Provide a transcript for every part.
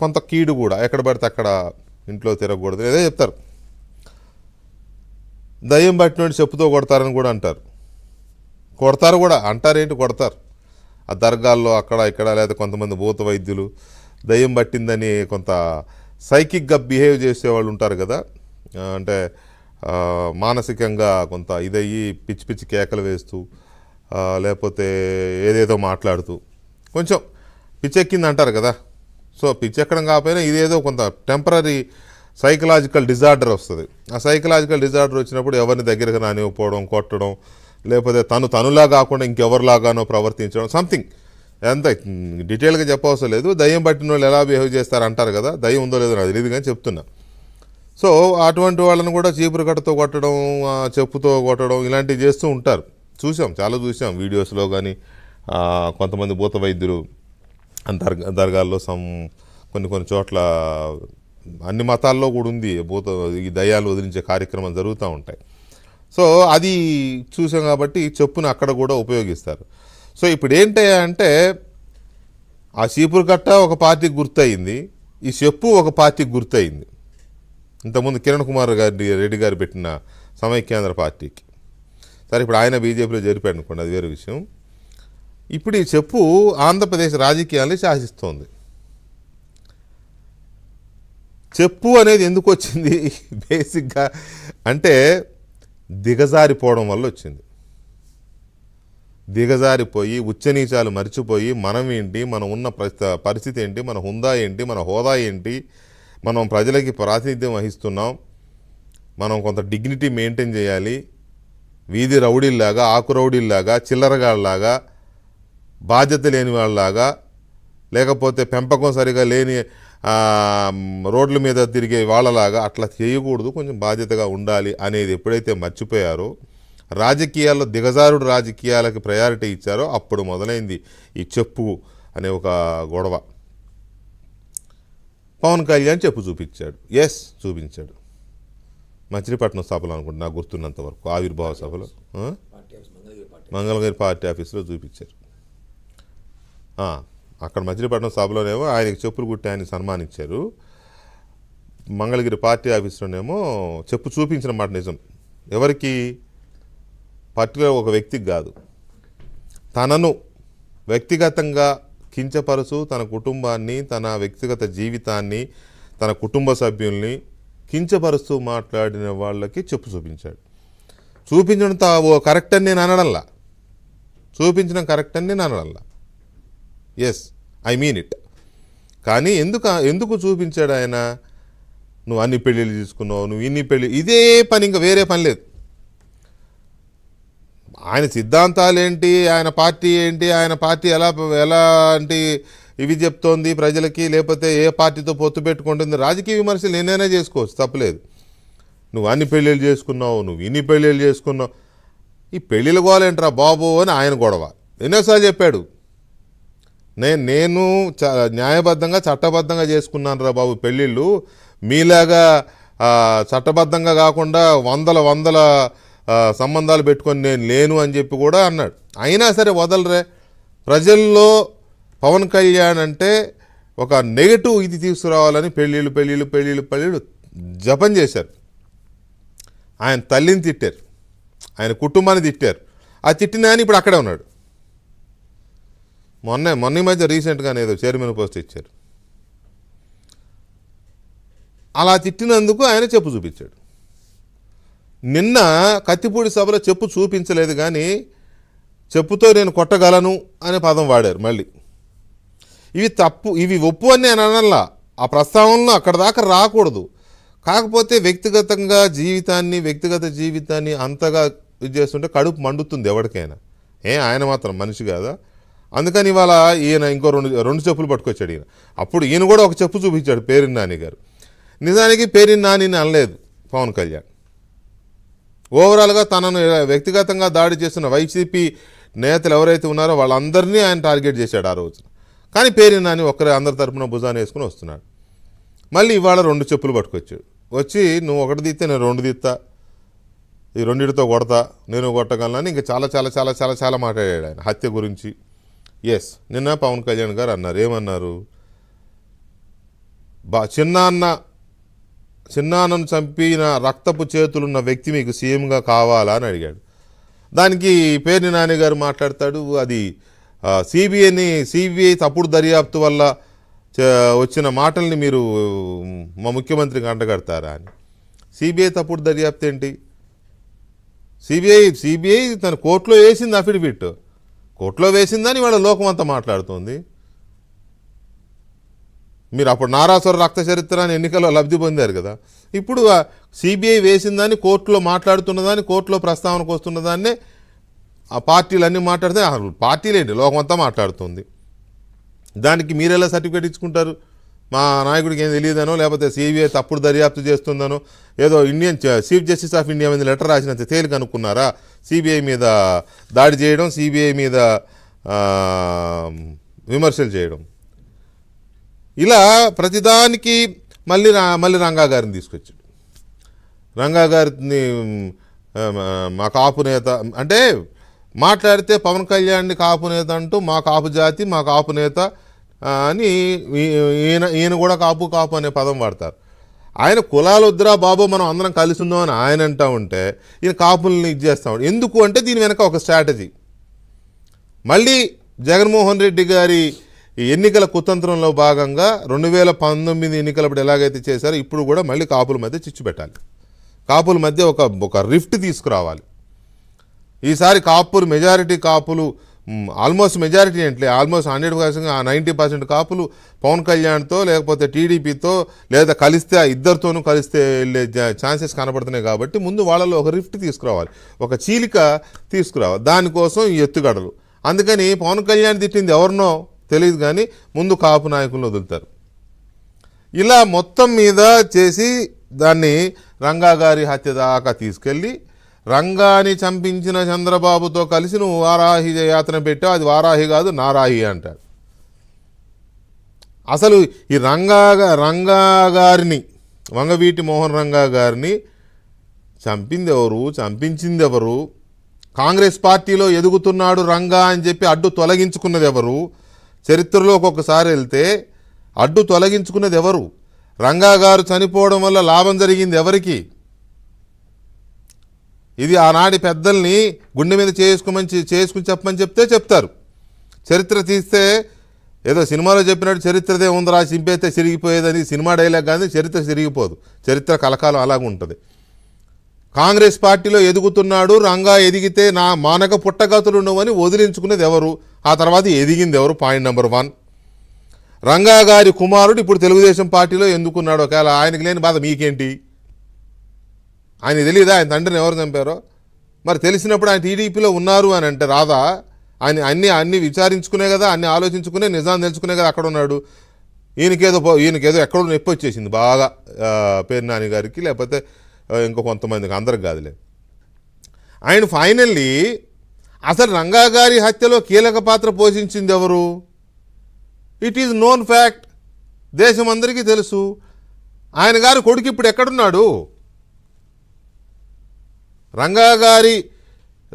కొంత కీడు కూడా ఎక్కడ పడితే అక్కడ ఇంట్లో తిరగకూడదు ఏదో చెప్తారు దయ్యం పట్టినోడు చెప్పుతో కొడతారని కూడా అంటారు కొడతారు కూడా అంటారేంటి కొడతారు ఆ దర్గాల్లో అక్కడ ఇక్కడ లేదా కొంతమంది భూత వైద్యులు దయ్యం పట్టిందని కొంత సైకిక్గా బిహేవ్ చేసేవాళ్ళు ఉంటారు కదా అంటే మానసికంగా కొంత ఇదయ్యి పిచ్చి పిచ్చి కేకలు వేస్తూ లేకపోతే ఏదేదో మాట్లాడుతూ కొంచెం పిచ్చెక్కింది అంటారు కదా సో పిచ్చెక్కడం కాకపోయినా ఇదేదో కొంత టెంపరీ సైకలాజికల్ డిజార్డర్ వస్తుంది ఆ సైకలాజికల్ డిజార్డర్ వచ్చినప్పుడు ఎవరిని దగ్గరకు రానివ్వకపోవడం కొట్టడం లేకపోతే తను తనులా కాకుండా ఇంకెవరిలాగానో ప్రవర్తించడం సంథింగ్ ఎంత డీటెయిల్గా చెప్పవసరం లేదు దయ్యం పట్టిన వాళ్ళు ఎలా బిహేవ్ చేస్తారు అంటారు కదా దయ్యం ఉందో లేదో నాకు తెలియదు కానీ చెప్తున్నా సో అటువంటి వాళ్ళని కూడా చీపురు కట్టతో కొట్టడం చెప్పుతో కొట్టడం ఇలాంటివి చేస్తూ ఉంటారు చూసాం చాలా చూసాం వీడియోస్లో కానీ కొంతమంది భూత వైద్యులు దర్గా దర్గాల్లో సమ్ కొన్ని కొన్ని చోట్ల అన్ని మతాల్లో కూడా ఉంది భూత ఈ దయ్యాలు వదిలించే కార్యక్రమాలు జరుగుతూ ఉంటాయి సో అది చూసాం కాబట్టి చెప్పును అక్కడ కూడా ఉపయోగిస్తారు సో ఇప్పుడు ఏంటంటే ఆ చీపురు కట్ట ఒక పార్టీకి గుర్తయింది ఈ చెప్పు ఒక పార్టీకి గుర్తయింది ఇంతకుముందు కిరణ్ కుమార్ గారి రెడ్డి గారు పెట్టిన సమైక్యాంధ్ర పార్టీకి సరే ఇప్పుడు ఆయన బీజేపీలో చేరిపోయాడు అనుకోండి అది వేరే విషయం ఇప్పుడు ఈ చెప్పు ఆంధ్రప్రదేశ్ రాజకీయాన్ని శాసిస్తోంది చెప్పు అనేది ఎందుకు వచ్చింది బేసిక్గా అంటే దిగజారిపోవడం వల్ల వచ్చింది దిగజారిపోయి ఉచ్చనీచాలు మర్చిపోయి మనం ఏంటి మనం ఉన్న పరిస్థితి ఏంటి మన హుందా ఏంటి మన హోదా ఏంటి మనం ప్రజలకి ప్రాతినిధ్యం వహిస్తున్నాం మనం కొంత డిగ్నిటీ మెయింటైన్ చేయాలి వీధి రౌడీల్లాగా ఆకు రౌడీల్లాగా చిల్లరగాళ్ళలాగా బాధ్యత లేని వాళ్ళలాగా లేకపోతే పెంపకం సరిగా లేని రోడ్ల మీద తిరిగే వాళ్ళలాగా అట్లా చేయకూడదు కొంచెం బాధ్యతగా ఉండాలి అనేది ఎప్పుడైతే మర్చిపోయారో రాజకీయాల్లో దిగజారుడు రాజకీయాలకి ప్రయారిటీ ఇచ్చారో అప్పుడు మొదలైంది ఈ చెప్పు అనే ఒక గొడవ పవన్ కళ్యాణ్ చెప్పు చూపించాడు ఎస్ చూపించాడు మచిలీపట్నం సభలో అనుకుంటున్నా గుర్తున్నంత వరకు ఆవిర్భావ సభలో మంగళగిరి పార్టీ ఆఫీస్లో చూపించారు అక్కడ మచిలీపట్నం సభలోనేమో ఆయనకి చెప్పులు కుట్టి ఆయన సన్మానించారు మంగళగిరి పార్టీ ఆఫీసులోనేమో చెప్పు చూపించిన మాట నిజం ఎవరికి పర్టికులర్ ఒక వ్యక్తికి కాదు తనను వ్యక్తిగతంగా కించపరుచు తన కుటుంబాన్ని తన వ్యక్తిగత జీవితాన్ని తన కుటుంబ సభ్యుల్ని కించపరుస్తూ మాట్లాడిన వాళ్ళకి చెప్పు చూపించాడు చూపించడం ఓ కరెక్ట్ అని నేను అనడంలా చూపించడం కరెక్ట్ అని నేను అనడంలా ఎస్ ఐ మీన్ ఇట్ కానీ ఎందుకు ఎందుకు చూపించాడు ఆయన నువ్వు అన్ని పెళ్ళిళ్ళు తీసుకున్నావు నువ్వు ఇన్ని పెళ్ళి ఇదే పని ఇంకా వేరే పని లేదు ఆయన సిద్ధాంతాలు ఏంటి ఆయన పార్టీ ఏంటి ఆయన పార్టీ ఎలా ఎలాంటి ఇవి చెప్తోంది ప్రజలకి లేకపోతే ఏ పార్టీతో పొత్తు పెట్టుకుంటుంది రాజకీయ విమర్శలు నేనైనా చేసుకోవచ్చు తప్పలేదు నువ్వు అన్ని పెళ్ళిళ్ళు చేసుకున్నావు నువ్వు ఇన్ని పెళ్ళిళ్ళు చేసుకున్నావు ఈ పెళ్ళిళ్ళు గోలేంట్రా బాబు అని ఆయన గొడవ ఎన్నోసార్లు చెప్పాడు నేను నేను న్యాయబద్ధంగా చట్టబద్ధంగా చేసుకున్నాను రా బాబు పెళ్ళిళ్ళు మీలాగా చట్టబద్ధంగా కాకుండా వందల వందల సంబంధాలు పెట్టుకొని నేను లేను అని చెప్పి కూడా అన్నాడు అయినా సరే వదలరే ప్రజల్లో పవన్ కళ్యాణ్ అంటే ఒక నెగటివ్ ఇది తీసుకురావాలని పెళ్ళిళ్ళు పెళ్ళిళ్ళు పెళ్ళిళ్ళు పెళ్ళిళ్ళు జపం చేశారు ఆయన తల్లిని తిట్టారు ఆయన కుటుంబాన్ని తిట్టారు ఆ తిట్టిన ఆయన ఇప్పుడు అక్కడే ఉన్నాడు మొన్న మొన్న మధ్య రీసెంట్గానే ఏదో చైర్మన్ పోస్ట్ ఇచ్చారు అలా తిట్టినందుకు ఆయన చెప్పు చూపించాడు నిన్న కత్తిపూడి సభలో చెప్పు చూపించలేదు కానీ చెప్పుతో నేను కొట్టగలను అనే పదం వాడారు మళ్ళీ ఇవి తప్పు ఇవి ఒప్పు అని నేను అనల్లా ఆ ప్రస్తావనలో అక్కడ దాకా రాకూడదు కాకపోతే వ్యక్తిగతంగా జీవితాన్ని వ్యక్తిగత జీవితాన్ని అంతగా ఇది చేస్తుంటే కడుపు మండుతుంది ఎవరికైనా ఏ ఆయన మాత్రం మనిషి కాదా అందుకని ఇవాళ ఈయన ఇంకో రెండు రెండు చెప్పులు పట్టుకొచ్చాడు ఈయన అప్పుడు ఈయన కూడా ఒక చెప్పు చూపించాడు పేరిన్ నాని గారు నిజానికి పేరిన్ నానిని అనలేదు పవన్ కళ్యాణ్ ఓవరాల్గా తనను వ్యక్తిగతంగా దాడి చేస్తున్న వైసీపీ నేతలు ఎవరైతే ఉన్నారో వాళ్ళందరినీ ఆయన టార్గెట్ చేశాడు ఆ రోజున కానీ పేరిన్ నాని ఒక్కరే అందరి తరఫున భుజాన్ని వేసుకుని వస్తున్నాడు మళ్ళీ ఇవాళ రెండు చెప్పులు పట్టుకొచ్చాడు వచ్చి నువ్వు ఒకటి తీస్తే నేను రెండు తీస్తా ఈ రెండిటితో కొడతా నేను కొట్టగలను ఇంకా చాలా చాలా చాలా చాలా చాలా మాట్లాడాడు ఆయన హత్య గురించి ఎస్ నిన్న పవన్ కళ్యాణ్ గారు అన్నారు ఏమన్నారు బా చిన్నాన్న చిన్నాన్నను చంపిన రక్తపు చేతులున్న వ్యక్తి మీకు సీఎంగా కావాలా అని అడిగాడు దానికి పేర్ని నాని గారు మాట్లాడతాడు అది సిబిఐని సిబిఐ తప్పుడు దర్యాప్తు వల్ల వచ్చిన మాటల్ని మీరు మా ముఖ్యమంత్రికి అంటగడతారా అని సిబిఐ తప్పుడు దర్యాప్తు ఏంటి సిబిఐ సిబిఐ తన కోర్టులో వేసింది అఫిడవిట్ కోర్టులో వేసిందని వాళ్ళ లోకం అంతా మాట్లాడుతోంది మీరు అప్పుడు నారాసుర రక్త చరిత్ర అని ఎన్నికల్లో లబ్ధి పొందారు కదా ఇప్పుడు సిబిఐ వేసిందని కోర్టులో మాట్లాడుతున్నదాన్ని కోర్టులో ప్రస్తావనకు వస్తున్నదాన్నే ఆ పార్టీలు అన్నీ మాట్లాడితే పార్టీలేండి లోకం అంతా మాట్లాడుతుంది దానికి మీరెలా సర్టిఫికేట్ ఇచ్చుకుంటారు మా నాయకుడికి ఏం తెలియదనో లేకపోతే సిబిఐ తప్పుడు దర్యాప్తు చేస్తుందనో ఏదో Indian chief justice of India మీద లెటర్ రాసినంత తేలిక అనుకున్నారా సిబిఐ మీద దాడి చేయడం సిబిఐ మీద విమర్శలు చేయడం ఇలా ప్రతిదానికి మళ్ళీ మళ్ళీ రంగా గారిని తీసుకొచ్చాడు రంగా గారిని మా కాపు నేత అంటే మాట్లాడితే పవన్ కళ్యాణ్ని కాపు నేత అంటూ మా కాపు జాతి మా కాపు నేత అని ఈయన ఈయన కూడా కాపు కాపు అనే పదం వాడతారు ఆయన కులాలు వద్దురా బాబు మనం అందరం కలిసి ఉందాం అని ఆయన అంటా ఉంటే ఈయన కాపుల్ని ఇది చేస్తా ఎందుకు అంటే దీని వెనక ఒక స్ట్రాటజీ మళ్ళీ జగన్మోహన్ రెడ్డి గారి ఎన్నికల కుతంత్రంలో భాగంగా రెండు వేల పంతొమ్మిది ఎన్నికలప్పుడు ఎలాగైతే చేశారో ఇప్పుడు కూడా మళ్ళీ కాపుల మధ్య చిచ్చు పెట్టాలి కాపుల మధ్య ఒక ఒక రిఫ్ట్ తీసుకురావాలి ఈసారి కాపులు మెజారిటీ కాపులు ఆల్మోస్ట్ మెజారిటీ అంటే almost hundred percent ninety percent కాపులు పవన్ కళ్యాణ్తో లేకపోతే టీడీపీతో లేదా కలిస్తే ఆ ఇద్దరితోనూ కలిస్తే వెళ్ళే ఛాన్సెస్ కనబడుతున్నాయి కాబట్టి ముందు వాళ్ళలో ఒక రిఫ్ట్ తీసుకురావాలి ఒక చీలిక తీసుకురావాలి దానికోసం ఈ ఎత్తుగడలు అందుకని పవన్ కళ్యాణ్ తిట్టింది ఎవరినో తెలియదు కానీ ముందు కాపు నాయకులను వదులుతారు ఇలా మొత్తం మీద చేసి దాన్ని రంగాగారి హత్య దాకా తీసుకెళ్ళి రంగాని చంపించిన చంద్రబాబుతో కలిసి నువ్వు వారాహి యాత్ర పెట్టావు అది వారాహి కాదు నారాహి అంటాడు అసలు ఈ రంగా రంగా గారిని వంగవీటి మోహన్ రంగా గారిని చంపింది ఎవరు చంపించింది ఎవరు కాంగ్రెస్ పార్టీలో ఎదుగుతున్నాడు రంగా అని చెప్పి అడ్డు తొలగించుకున్నది ఎవరు చరిత్రలో ఒక్కొక్కసారి వెళ్తే అడ్డు తొలగించుకున్నది ఎవరు రంగా గారు చనిపోవడం వల్ల లాభం జరిగింది ఎవరికి ఇది ఆనాడి పెద్దల్ని గుండె మీద చేసుకోమని చేసుకుని చెప్పమని చెప్తే చెప్తారు చరిత్ర తీస్తే ఏదో సినిమాలో చెప్పినట్టు చరిత్రదే ఉందిరా చింపేస్తే సిరిగిపోయేదని సినిమా డైలాగ్ కానీ చరిత్ర సిరిగిపోదు చరిత్ర కలకాలం అలాగ ఉంటుంది కాంగ్రెస్ పార్టీలో ఎదుగుతున్నాడు రంగా ఎదిగితే నా మానక పుట్టగతులు ఉండవని వదిలించుకునేది ఎవరు ఆ తర్వాత ఎదిగింది ఎవరు పాయింట్ నెంబర్ వన్ రంగా గారి కుమారుడు ఇప్పుడు తెలుగుదేశం పార్టీలో ఎందుకున్నాడు ఒకవేళ ఆయనకు లేని బాధ మీకేంటి ఆయన తెలియదా ఆయన తండ్రిని ఎవరు చంపారో మరి తెలిసినప్పుడు ఆయన టీడీపీలో ఉన్నారు అని అంటే రాదా ఆయన అన్నీ అన్నీ విచారించుకునే కదా అన్నీ ఆలోచించుకునే నిజాన్ని తెలుసుకునే కదా అక్కడ ఉన్నాడు ఈయనకేదో ఈయనకేదో ఎక్కడో నొప్పి వచ్చేసింది బాగా పేరు నాని గారికి లేకపోతే ఇంకో కొంతమందికి అందరికి కాదులే ఆయన ఫైనల్లీ అసలు రంగా గారి హత్యలో కీలక పాత్ర పోషించింది ఎవరు ఇట్ ఈజ్ నోన్ ఫ్యాక్ట్ దేశం అందరికీ తెలుసు ఆయన గారు కొడుకు ఇప్పుడు ఎక్కడున్నాడు రంగాగారి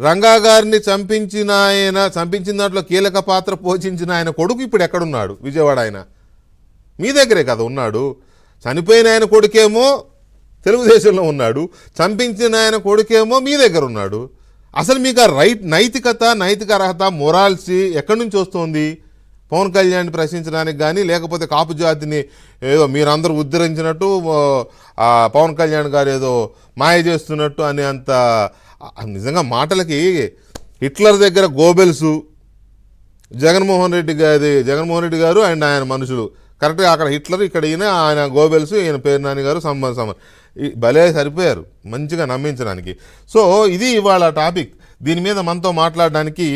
రంగాగారిని చంపించిన ఆయన చంపించిన దాంట్లో కీలక పాత్ర పోషించిన ఆయన కొడుకు ఇప్పుడు ఎక్కడున్నాడు విజయవాడ ఆయన మీ దగ్గరే కదా ఉన్నాడు చనిపోయిన ఆయన కొడుకేమో తెలుగుదేశంలో ఉన్నాడు చంపించిన ఆయన కొడుకేమో మీ దగ్గర ఉన్నాడు అసలు మీకు ఆ రైట్ నైతికత నైతిక అర్హత మొరాల్సి ఎక్కడి నుంచి వస్తుంది పవన్ కళ్యాణ్ ప్రశ్నించడానికి కానీ లేకపోతే కాపు జాతిని ఏదో మీరందరూ ఉద్ధరించినట్టు పవన్ కళ్యాణ్ గారు ఏదో మాయ చేస్తున్నట్టు అనే అంత నిజంగా మాటలకి హిట్లర్ దగ్గర గోబెల్సు జగన్మోహన్ రెడ్డి గారి జగన్మోహన్ రెడ్డి గారు అండ్ ఆయన మనుషులు కరెక్ట్గా అక్కడ హిట్లర్ ఇక్కడ ఈయన ఆయన గోబెల్స్ ఈయన పేరు నాని గారు సంబంధ సంబంధం భలే సరిపోయారు మంచిగా నమ్మించడానికి సో ఇది ఇవాళ టాపిక్ దీని మీద మనతో మాట్లాడడానికి